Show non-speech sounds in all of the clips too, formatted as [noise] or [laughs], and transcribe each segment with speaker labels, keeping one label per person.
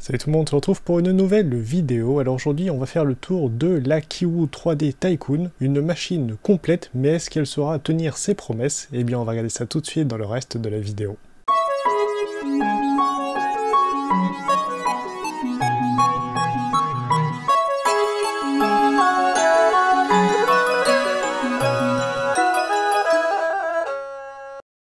Speaker 1: Salut tout le monde, on se retrouve pour une nouvelle vidéo. Alors aujourd'hui, on va faire le tour de la Kiwoo 3D Tycoon, une machine complète, mais est-ce qu'elle saura tenir ses promesses Eh bien, on va regarder ça tout de suite dans le reste de la vidéo.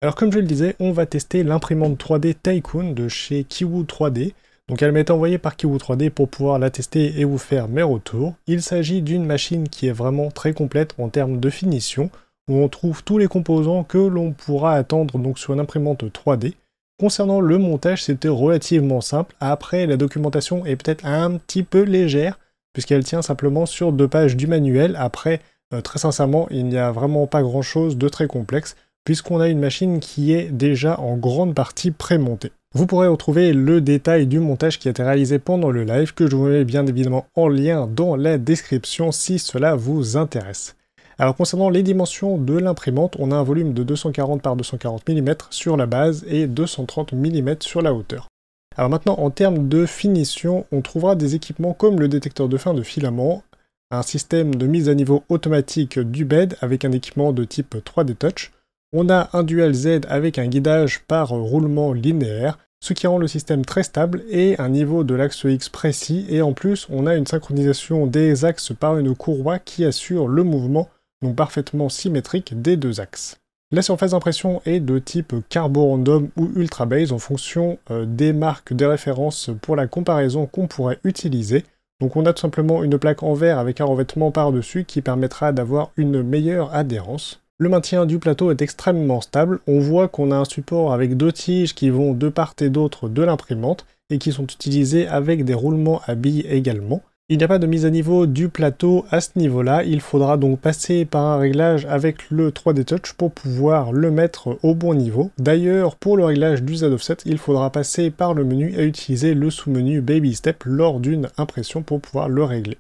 Speaker 1: Alors comme je le disais, on va tester l'imprimante 3D Tycoon de chez Kiwoo 3D. Donc elle m'est envoyée par Kiwi3D pour pouvoir la tester et vous faire mes retours. Il s'agit d'une machine qui est vraiment très complète en termes de finition, où on trouve tous les composants que l'on pourra attendre donc sur une imprimante 3D. Concernant le montage, c'était relativement simple. Après, la documentation est peut-être un petit peu légère, puisqu'elle tient simplement sur deux pages du manuel. Après, euh, très sincèrement, il n'y a vraiment pas grand-chose de très complexe, puisqu'on a une machine qui est déjà en grande partie prémontée. Vous pourrez retrouver le détail du montage qui a été réalisé pendant le live, que je vous mets bien évidemment en lien dans la description si cela vous intéresse. Alors concernant les dimensions de l'imprimante, on a un volume de 240 par 240 mm sur la base et 230 mm sur la hauteur. Alors maintenant en termes de finition, on trouvera des équipements comme le détecteur de fin de filament, un système de mise à niveau automatique du bed avec un équipement de type 3D Touch, on a un dual Z avec un guidage par roulement linéaire, ce qui rend le système très stable et un niveau de l'axe X précis, et en plus on a une synchronisation des axes par une courroie qui assure le mouvement, donc parfaitement symétrique, des deux axes. La surface d'impression est de type carborandum ou ultra-base en fonction euh, des marques de référence pour la comparaison qu'on pourrait utiliser. Donc on a tout simplement une plaque en verre avec un revêtement par-dessus qui permettra d'avoir une meilleure adhérence. Le maintien du plateau est extrêmement stable, on voit qu'on a un support avec deux tiges qui vont de part et d'autre de l'imprimante et qui sont utilisées avec des roulements à billes également. Il n'y a pas de mise à niveau du plateau à ce niveau-là, il faudra donc passer par un réglage avec le 3D Touch pour pouvoir le mettre au bon niveau. D'ailleurs, pour le réglage du Z-Offset, il faudra passer par le menu et utiliser le sous-menu Baby Step lors d'une impression pour pouvoir le régler.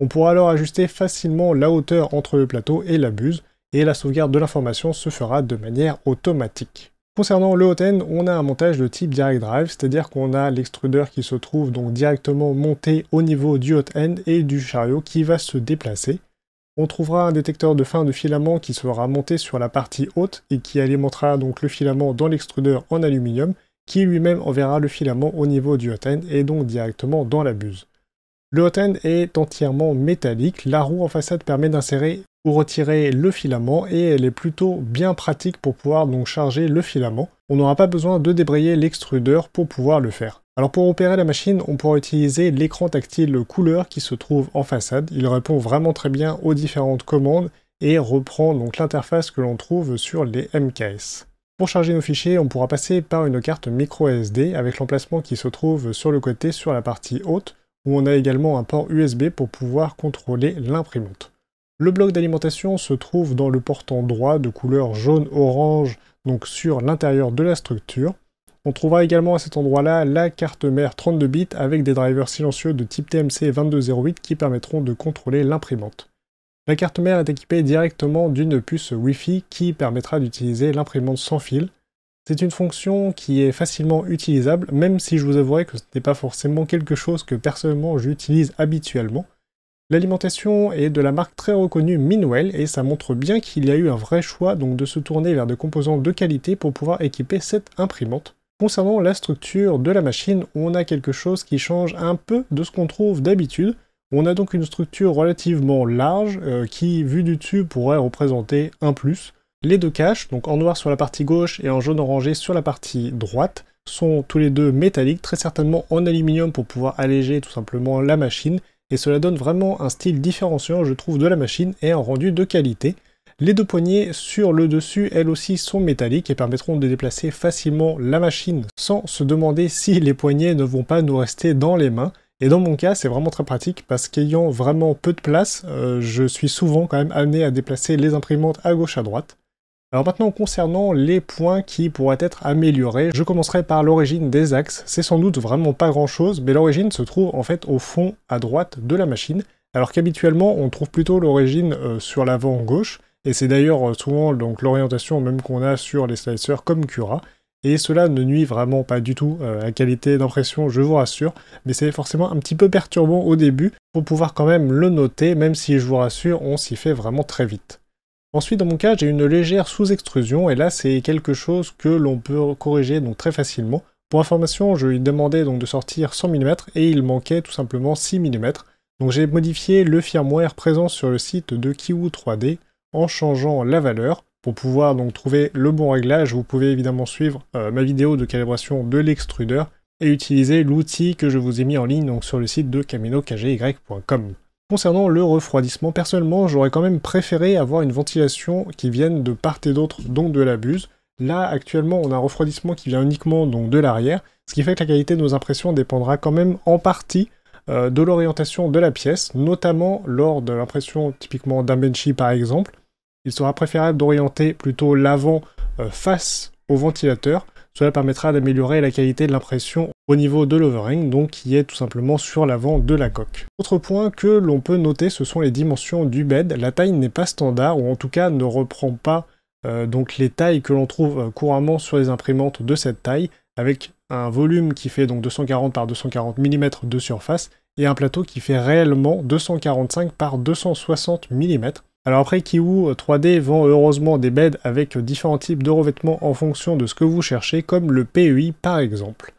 Speaker 1: On pourra alors ajuster facilement la hauteur entre le plateau et la buse, et la sauvegarde de l'information se fera de manière automatique. Concernant le hotend, on a un montage de type Direct Drive, c'est-à-dire qu'on a l'extrudeur qui se trouve donc directement monté au niveau du hotend et du chariot qui va se déplacer. On trouvera un détecteur de fin de filament qui sera monté sur la partie haute et qui alimentera donc le filament dans l'extrudeur en aluminium, qui lui-même enverra le filament au niveau du hotend et donc directement dans la buse. Le hotend est entièrement métallique, la roue en façade permet d'insérer pour retirer le filament et elle est plutôt bien pratique pour pouvoir donc charger le filament. On n'aura pas besoin de débrayer l'extrudeur pour pouvoir le faire. Alors pour opérer la machine, on pourra utiliser l'écran tactile couleur qui se trouve en façade. Il répond vraiment très bien aux différentes commandes et reprend donc l'interface que l'on trouve sur les MKS. Pour charger nos fichiers, on pourra passer par une carte micro SD avec l'emplacement qui se trouve sur le côté sur la partie haute où on a également un port USB pour pouvoir contrôler l'imprimante. Le bloc d'alimentation se trouve dans le portant droit de couleur jaune-orange, donc sur l'intérieur de la structure. On trouvera également à cet endroit-là la carte mère 32 bits avec des drivers silencieux de type TMC 2208 qui permettront de contrôler l'imprimante. La carte mère est équipée directement d'une puce Wi-Fi qui permettra d'utiliser l'imprimante sans fil. C'est une fonction qui est facilement utilisable, même si je vous avouerai que ce n'est pas forcément quelque chose que personnellement j'utilise habituellement. L'alimentation est de la marque très reconnue Minwell et ça montre bien qu'il y a eu un vrai choix donc de se tourner vers des composants de qualité pour pouvoir équiper cette imprimante. Concernant la structure de la machine, on a quelque chose qui change un peu de ce qu'on trouve d'habitude. On a donc une structure relativement large euh, qui, vue du dessus, pourrait représenter un plus. Les deux caches, donc en noir sur la partie gauche et en jaune orangé sur la partie droite, sont tous les deux métalliques, très certainement en aluminium pour pouvoir alléger tout simplement la machine, et cela donne vraiment un style différenciant je trouve de la machine et un rendu de qualité. Les deux poignées sur le dessus, elles aussi, sont métalliques et permettront de déplacer facilement la machine sans se demander si les poignées ne vont pas nous rester dans les mains. Et dans mon cas, c'est vraiment très pratique parce qu'ayant vraiment peu de place, euh, je suis souvent quand même amené à déplacer les imprimantes à gauche à droite. Alors maintenant concernant les points qui pourraient être améliorés, je commencerai par l'origine des axes. C'est sans doute vraiment pas grand chose, mais l'origine se trouve en fait au fond à droite de la machine, alors qu'habituellement on trouve plutôt l'origine euh, sur l'avant gauche, et c'est d'ailleurs euh, souvent donc l'orientation même qu'on a sur les slicers comme Cura, et cela ne nuit vraiment pas du tout euh, à la qualité d'impression, je vous rassure, mais c'est forcément un petit peu perturbant au début, pour pouvoir quand même le noter, même si je vous rassure, on s'y fait vraiment très vite. Ensuite, dans mon cas, j'ai une légère sous-extrusion, et là, c'est quelque chose que l'on peut corriger donc très facilement. Pour information, je lui demandais donc de sortir 100 mm, et il manquait tout simplement 6 mm. Donc j'ai modifié le firmware présent sur le site de kiwu 3D en changeant la valeur. Pour pouvoir donc trouver le bon réglage, vous pouvez évidemment suivre euh, ma vidéo de calibration de l'extrudeur et utiliser l'outil que je vous ai mis en ligne donc sur le site de kaminoKGY.com. Concernant le refroidissement, personnellement, j'aurais quand même préféré avoir une ventilation qui vienne de part et d'autre, donc de la buse. Là, actuellement, on a un refroidissement qui vient uniquement donc de l'arrière, ce qui fait que la qualité de nos impressions dépendra quand même en partie euh, de l'orientation de la pièce, notamment lors de l'impression typiquement d'un benchy par exemple. Il sera préférable d'orienter plutôt l'avant euh, face au ventilateur, cela permettra d'améliorer la qualité de l'impression au niveau de l'overing, donc qui est tout simplement sur l'avant de la coque. Autre point que l'on peut noter, ce sont les dimensions du bed. La taille n'est pas standard, ou en tout cas ne reprend pas euh, donc les tailles que l'on trouve euh, couramment sur les imprimantes de cette taille, avec un volume qui fait donc 240 par 240 mm de surface, et un plateau qui fait réellement 245 par 260 mm. Alors après Kiwu 3D vend heureusement des beds avec différents types de revêtements en fonction de ce que vous cherchez, comme le PEI par exemple.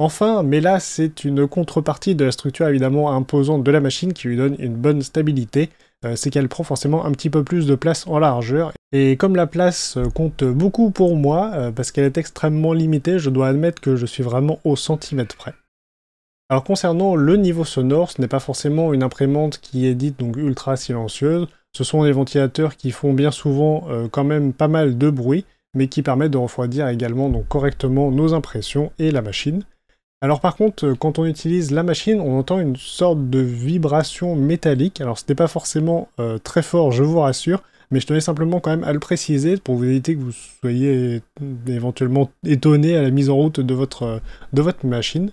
Speaker 1: Enfin, mais là c'est une contrepartie de la structure évidemment imposante de la machine qui lui donne une bonne stabilité, euh, c'est qu'elle prend forcément un petit peu plus de place en largeur. Et comme la place euh, compte beaucoup pour moi, euh, parce qu'elle est extrêmement limitée, je dois admettre que je suis vraiment au centimètre près. Alors concernant le niveau sonore, ce n'est pas forcément une imprimante qui est dite donc ultra silencieuse, ce sont des ventilateurs qui font bien souvent quand même pas mal de bruit, mais qui permettent de refroidir également donc correctement nos impressions et la machine. Alors par contre, euh, quand on utilise la machine, on entend une sorte de vibration métallique. Alors ce n'est pas forcément euh, très fort, je vous rassure, mais je tenais simplement quand même à le préciser pour vous éviter que vous soyez euh, éventuellement étonné à la mise en route de votre, machine.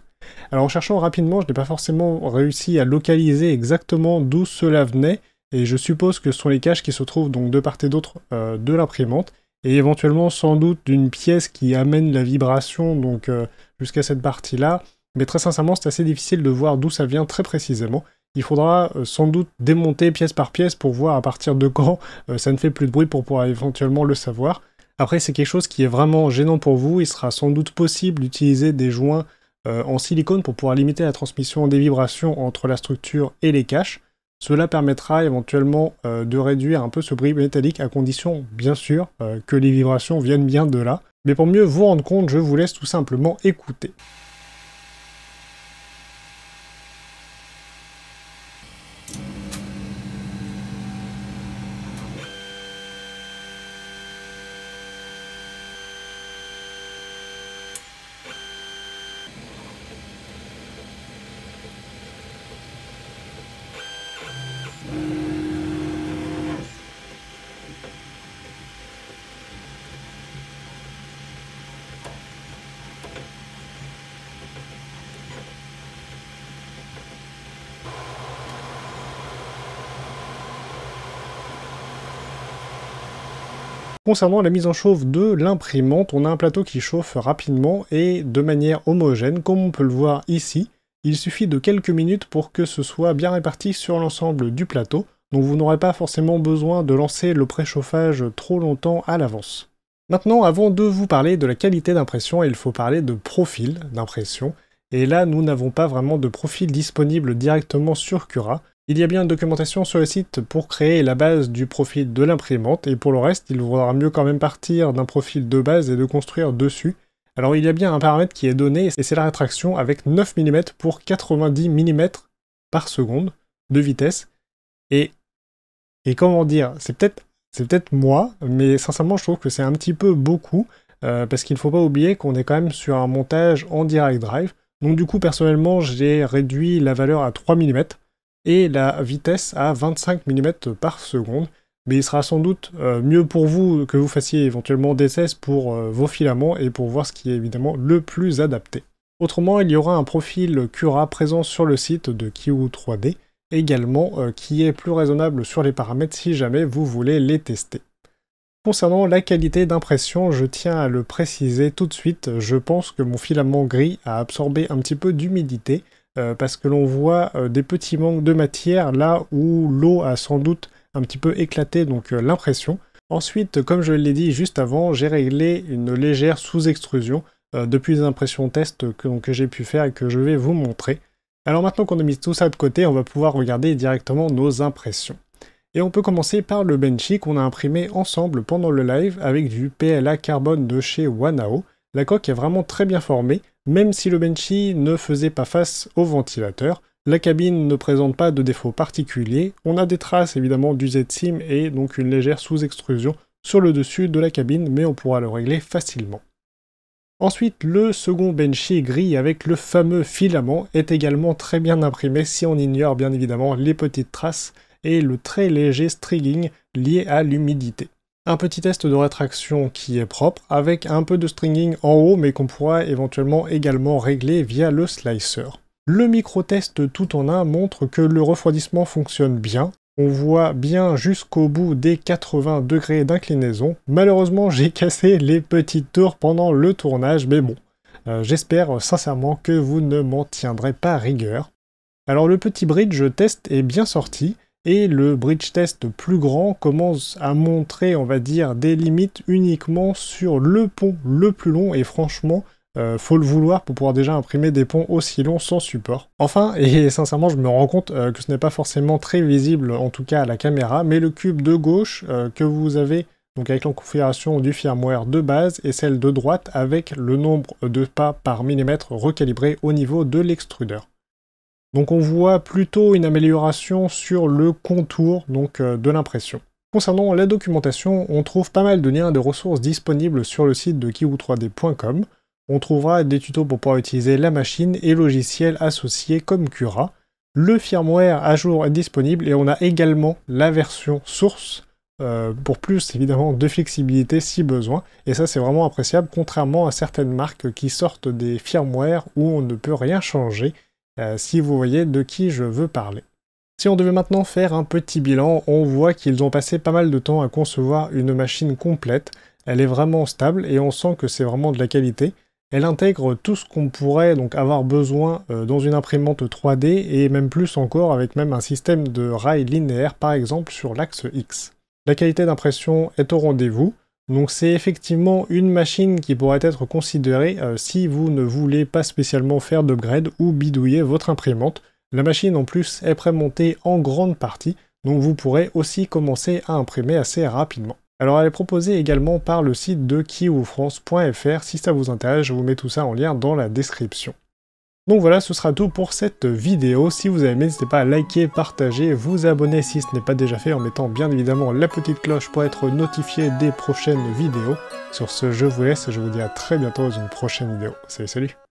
Speaker 1: Alors en cherchant rapidement, je n'ai pas forcément réussi à localiser exactement d'où cela venait, et je suppose que ce sont les caches qui se trouvent donc de part et d'autre de l'imprimante, et éventuellement sans doute d'une pièce qui amène la vibration donc euh, jusqu'à cette partie-là. Mais très sincèrement, c'est assez difficile de voir d'où ça vient très précisément. Il faudra euh, sans doute démonter pièce par pièce pour voir à partir de quand euh, ça ne fait plus de bruit pour pouvoir éventuellement le savoir. Après, c'est quelque chose qui est vraiment gênant pour vous. Il sera sans doute possible d'utiliser des joints en silicone pour pouvoir limiter la transmission des vibrations entre la structure et les caches. Cela permettra éventuellement euh, de réduire un peu ce bruit métallique à condition, bien sûr, euh, que les vibrations viennent bien de là. Mais pour mieux vous rendre compte, je vous laisse tout simplement écouter. Concernant la mise en chauffe de l'imprimante, on a un plateau qui chauffe rapidement et de manière homogène, comme on peut le voir ici. Il suffit de quelques minutes pour que ce soit bien réparti sur l'ensemble du plateau, donc vous n'aurez pas forcément besoin de lancer le préchauffage trop longtemps à l'avance. Maintenant, avant de vous parler de la qualité d'impression, il faut parler de profil d'impression. Et là, nous n'avons pas vraiment de profil disponible directement sur Cura. Il y a bien une documentation sur le site pour créer la base du profil de l'imprimante, et pour le reste, il vaudra mieux quand même partir d'un profil de base et de construire dessus. Alors il y a bien un paramètre qui est donné, et c'est la rétraction avec 9 mm pour 90 mm par seconde de vitesse. Et, comment dire, c'est peut-être moi, mais sincèrement je trouve que c'est un petit peu beaucoup, euh, parce qu'il ne faut pas oublier qu'on est quand même sur un montage en direct drive. Donc du coup personnellement j'ai réduit la valeur à 3 mm et la vitesse à 25 mm par seconde. Mais il sera sans doute euh, mieux pour vous que vous fassiez éventuellement des tests pour euh, vos filaments et pour voir ce qui est évidemment le plus adapté. Autrement, il y aura un profil Cura présent sur le site de kiwu 3D, également euh, qui est plus raisonnable sur les paramètres si jamais vous voulez les tester. Concernant la qualité d'impression, je tiens à le préciser tout de suite, je pense que mon filament gris a absorbé un petit peu d'humidité, euh, parce que l'on voit euh, des petits manques de matière là où l'eau a sans doute un petit peu éclaté donc euh, l'impression. Ensuite, comme je l'ai dit juste avant, j'ai réglé une légère sous-extrusion depuis les impressions test que, que j'ai pu faire et que je vais vous montrer. Alors maintenant qu'on a mis tout ça de côté, on va pouvoir regarder directement nos impressions. Et on peut commencer par le benchy qu'on a imprimé ensemble pendant le live avec du PLA carbone de chez Wanao. La coque est vraiment très bien formée, même si le Benchy ne faisait pas face au ventilateur, la cabine ne présente pas de défauts particuliers. on a des traces évidemment du Z-SIM et donc une légère sous-extrusion sur le dessus de la cabine, mais on pourra le régler facilement. Ensuite, le second Benchy gris avec le fameux filament est également très bien imprimé si on ignore bien évidemment les petites traces et le très léger strigging lié à l'humidité un petit test de rétraction qui est propre, avec un peu de stringing en haut, mais qu'on pourra éventuellement également régler via le slicer. Le micro-test tout en un montre que le refroidissement fonctionne bien, on voit bien jusqu'au bout des 80 degrés d'inclinaison. Malheureusement, j'ai [laughs] cassé les petites tours pendant le tournage, mais bon, euh, j'espère sincèrement que vous ne m'en tiendrez pas rigueur. Alors le petit bridge test est bien sorti, et le bridge test plus grand commence à montrer, on va dire, des limites uniquement sur le pont le plus long et franchement, euh, faut le vouloir pour pouvoir déjà imprimer des ponts aussi longs sans support. Enfin, [laughs] et sincèrement, je me rends compte euh, que ce n'est pas forcément très visible, en tout cas à la caméra, mais le cube de gauche euh, que vous avez, donc avec la configuration du firmware de base, et celle de droite avec le nombre de pas par millimètre recalibré au niveau de l'extrudeur. Donc on voit plutôt une amélioration sur le contour euh, de l'impression. Concernant la documentation, on trouve pas mal de liens et de ressources disponibles sur le site de kiwi3d.com. On trouvera des tutos pour pouvoir utiliser la machine et logiciels associés comme Cura. Le firmware à jour est disponible et on a également la version source euh, pour plus évidemment de flexibilité si besoin. Et ça c'est vraiment appréciable contrairement à certaines marques qui sortent des firmwares où on ne peut rien changer euh, si vous voyez de qui je veux parler. Si on devait maintenant faire un petit bilan, on voit qu'ils ont passé pas mal de temps à concevoir une machine complète, elle est vraiment stable et on sent que c'est vraiment de la qualité. Elle intègre tout ce qu'on pourrait donc avoir besoin euh, dans une imprimante 3D et même plus encore avec même un système de rails linéaire par exemple sur l'axe X. La qualité d'impression est au rendez-vous, donc c'est effectivement une machine qui pourrait être considérée euh, si vous ne voulez pas spécialement faire d'upgrade ou bidouiller votre imprimante. La machine en plus est prémontée en grande partie, donc vous pourrez aussi commencer à imprimer assez rapidement. Alors elle est proposée également par le site de kiwofrance.fr, si ça vous intéresse je vous mets tout ça en lien dans la description. Donc voilà, ce sera tout pour cette vidéo. Si vous avez aimé, n'hésitez pas à liker, partager, vous abonner si ce n'est pas déjà fait, en mettant bien évidemment la petite cloche pour être notifié des prochaines vidéos. Sur ce, je vous laisse, et je vous dis à très bientôt dans une prochaine vidéo. Salut, salut